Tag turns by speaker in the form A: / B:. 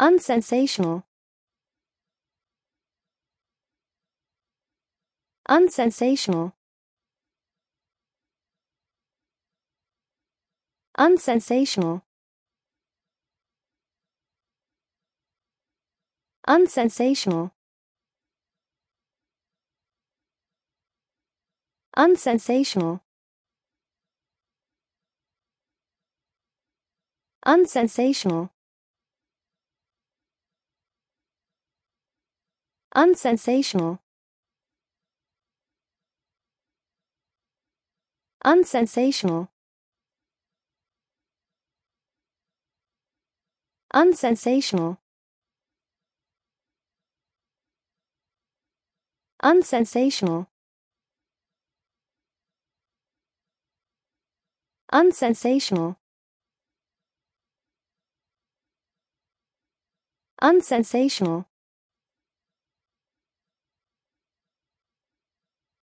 A: unsensational unsensational unsensational unsensational unsensational unsensational Unsensational. Unsensational. Unsensational. Unsensational. Unsensational. Unsensational.